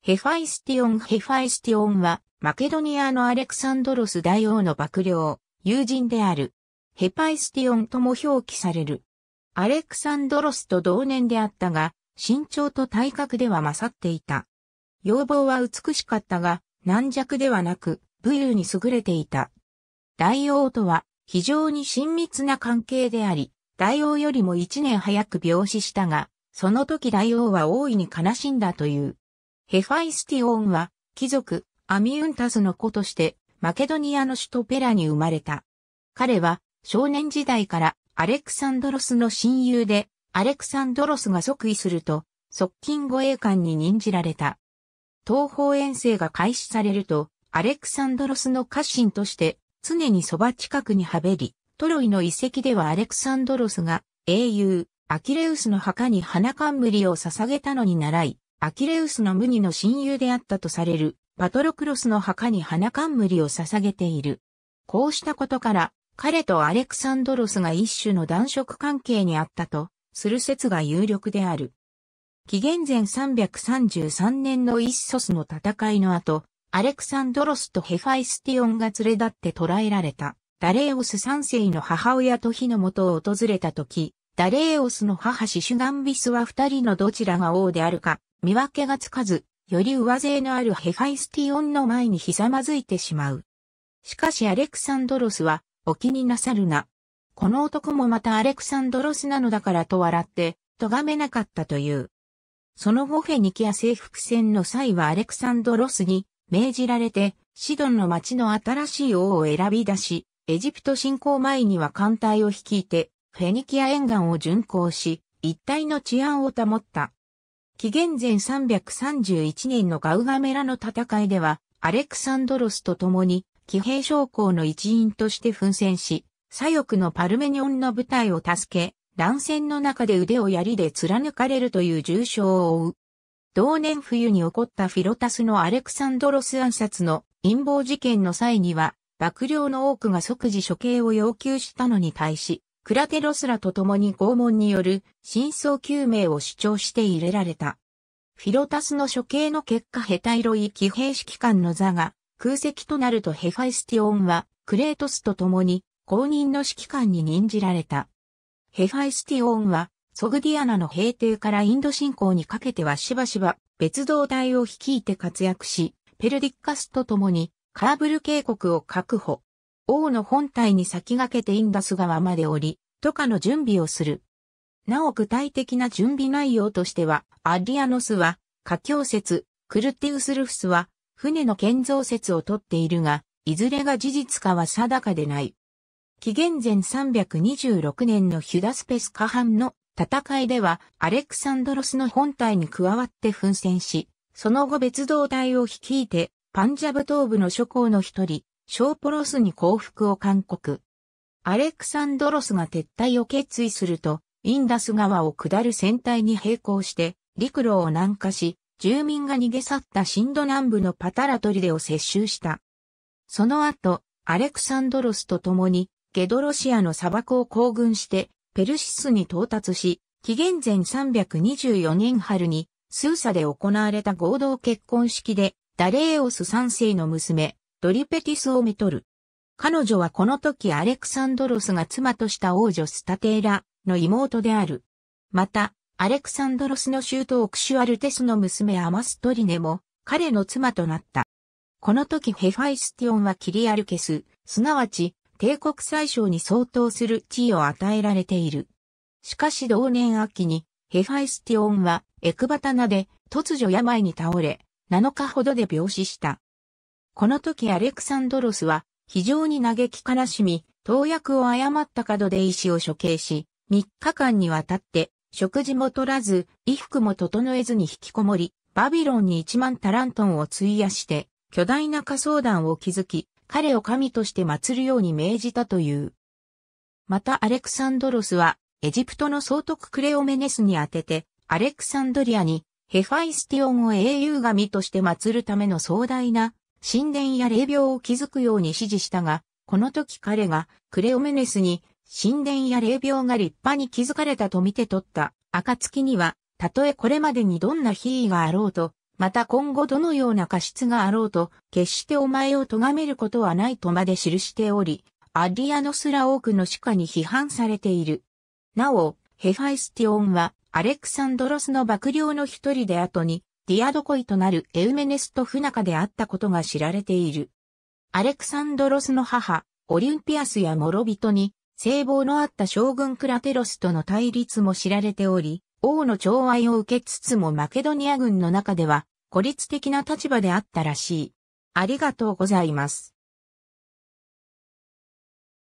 ヘファイスティオン・ヘファイスティオンは、マケドニアのアレクサンドロス大王の幕僚、友人である。ヘファイスティオンとも表記される。アレクサンドロスと同年であったが、身長と体格では勝っていた。要望は美しかったが、軟弱ではなく、武勇に優れていた。大王とは、非常に親密な関係であり、大王よりも一年早く病死したが、その時大王は大いに悲しんだという。ヘファイスティオンは、貴族、アミウンタスの子として、マケドニアの首都ペラに生まれた。彼は、少年時代から、アレクサンドロスの親友で、アレクサンドロスが即位すると、側近護衛官に任じられた。東方遠征が開始されると、アレクサンドロスの家臣として、常にそば近くにはべり、トロイの遺跡ではアレクサンドロスが、英雄、アキレウスの墓に花冠を捧げたのに習い、アキレウスの無二の親友であったとされるパトロクロスの墓に花冠を捧げている。こうしたことから、彼とアレクサンドロスが一種の男色関係にあったと、する説が有力である。紀元前333年のイッソスの戦いの後、アレクサンドロスとヘファイスティオンが連れ立って捕らえられた、ダレーオス三世の母親と火の元を訪れた時、ダレーオスの母シシュガンビスは二人のどちらが王であるか、見分けがつかず、より上背のあるヘファイスティオンの前にひざまずいてしまう。しかしアレクサンドロスは、お気になさるな。この男もまたアレクサンドロスなのだからと笑って、咎めなかったという。その後フェニキア征服戦の際はアレクサンドロスに命じられて、シドンの町の新しい王を選び出し、エジプト侵攻前には艦隊を率いて、フェニキア沿岸を巡行し、一帯の治安を保った。紀元前331年のガウガメラの戦いでは、アレクサンドロスと共に、騎兵将校の一員として奮戦し、左翼のパルメニオンの部隊を助け、乱戦の中で腕を槍で貫かれるという重傷を負う。同年冬に起こったフィロタスのアレクサンドロス暗殺の陰謀事件の際には、幕僚の多くが即時処刑を要求したのに対し、クラテロスらと共に拷問による真相究明を主張して入れられた。フィロタスの処刑の結果ヘタイロイ騎兵指揮官の座が空席となるとヘファイスティオンはクレートスと共に公認の指揮官に任じられた。ヘファイスティオンはソグディアナの平定からインド侵攻にかけてはしばしば別動隊を率いて活躍し、ペルディッカスと共にカーブル渓谷を確保。王の本体に先駆けてインダス川まで降り、渡河の準備をする。なお具体的な準備内容としては、アリアノスは、華僑説、クルティウスルフスは、船の建造説をとっているが、いずれが事実かは定かでない。紀元前326年のヒュダスペス下半の戦いでは、アレクサンドロスの本体に加わって奮戦し、その後別動隊を率いて、パンジャブ東部の諸侯の一人、ショーポロスに降伏を勧告。アレクサンドロスが撤退を決意すると、インダス川を下る船体に並行して、陸路を南下し、住民が逃げ去ったシンド南部のパタラトリデを接収した。その後、アレクサンドロスと共に、ゲドロシアの砂漠を行軍して、ペルシスに到達し、紀元前324年春に、スーサで行われた合同結婚式で、ダレーオス3世の娘、ドリペティスを見とる。彼女はこの時アレクサンドロスが妻とした王女スタテーラの妹である。また、アレクサンドロスの州都オクシュアルテスの娘アマストリネも彼の妻となった。この時ヘファイスティオンはキリアルケス、すなわち帝国最小に相当する地位を与えられている。しかし同年秋にヘファイスティオンはエクバタナで突如病に倒れ、7日ほどで病死した。この時アレクサンドロスは非常に嘆き悲しみ、投薬を誤った角で医師を処刑し、3日間にわたって食事も取らず、衣服も整えずに引きこもり、バビロンに1万タラントンを費やして、巨大な仮装団を築き、彼を神として祀るように命じたという。またアレクサンドロスは、エジプトの総督クレオメネスに宛てて、アレクサンドリアに、ヘファイスティオンを英雄神として祀るための壮大な神殿や霊廟を築くように指示したが、この時彼がクレオメネスに神殿や霊廟が立派に築かれたと見て取った暁には、たとえこれまでにどんな非意があろうと、また今後どのような過失があろうと、決してお前を咎めることはないとまで記しており、アディアノスら多くの歯科に批判されている。なお、ヘファイスティオンは、アレクサンドロスの幕僚の一人で後に、ディアドコイとなるエウメネスと不仲であったことが知られている。アレクサンドロスの母、オリンピアスや諸人に、聖望のあった将軍クラテロスとの対立も知られており、王の寵愛を受けつつもマケドニア軍の中では孤立的な立場であったらしい。ありがとうございます。